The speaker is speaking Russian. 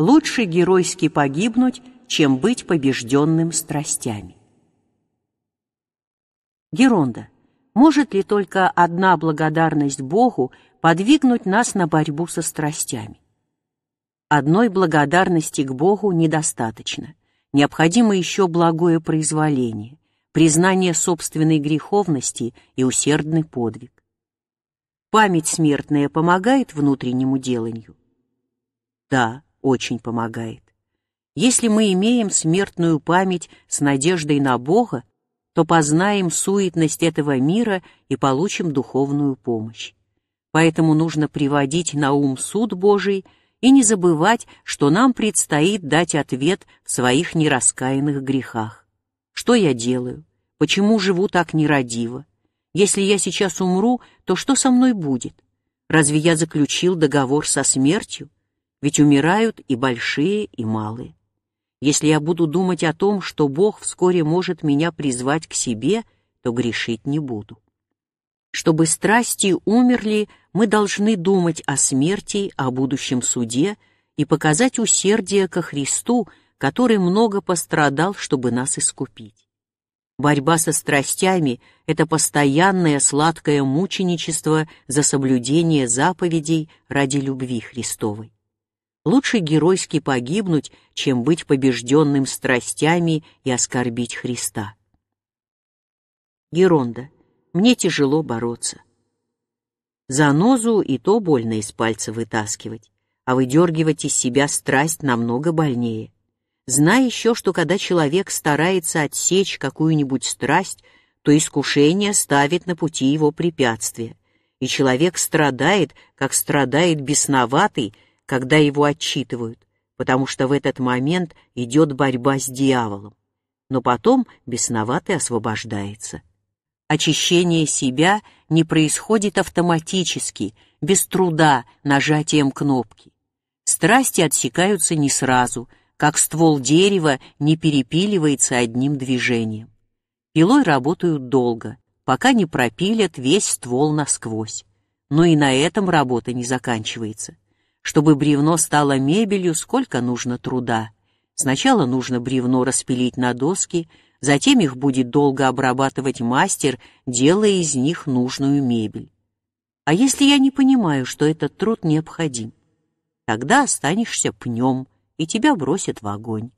Лучше геройски погибнуть, чем быть побежденным страстями. Геронда. Может ли только одна благодарность Богу подвигнуть нас на борьбу со страстями? Одной благодарности к Богу недостаточно. Необходимо еще благое произволение, признание собственной греховности и усердный подвиг. Память смертная помогает внутреннему деланию? Да, очень помогает. Если мы имеем смертную память с надеждой на Бога, то познаем суетность этого мира и получим духовную помощь. Поэтому нужно приводить на ум суд Божий и не забывать, что нам предстоит дать ответ в своих нераскаянных грехах. Что я делаю? Почему живу так нерадиво? Если я сейчас умру, то что со мной будет? Разве я заключил договор со смертью? ведь умирают и большие, и малые. Если я буду думать о том, что Бог вскоре может меня призвать к себе, то грешить не буду. Чтобы страсти умерли, мы должны думать о смерти, о будущем суде и показать усердие ко Христу, который много пострадал, чтобы нас искупить. Борьба со страстями — это постоянное сладкое мученичество за соблюдение заповедей ради любви Христовой. Лучше геройски погибнуть, чем быть побежденным страстями и оскорбить Христа. Геронда, мне тяжело бороться. Занозу и то больно из пальца вытаскивать, а выдергивать из себя страсть намного больнее. Знай еще, что когда человек старается отсечь какую-нибудь страсть, то искушение ставит на пути его препятствия, и человек страдает, как страдает бесноватый, когда его отчитывают, потому что в этот момент идет борьба с дьяволом. Но потом бесноватый освобождается. Очищение себя не происходит автоматически, без труда, нажатием кнопки. Страсти отсекаются не сразу, как ствол дерева не перепиливается одним движением. Пилой работают долго, пока не пропилят весь ствол насквозь. Но и на этом работа не заканчивается. Чтобы бревно стало мебелью, сколько нужно труда. Сначала нужно бревно распилить на доски, затем их будет долго обрабатывать мастер, делая из них нужную мебель. А если я не понимаю, что этот труд необходим? Тогда останешься пнем, и тебя бросят в огонь.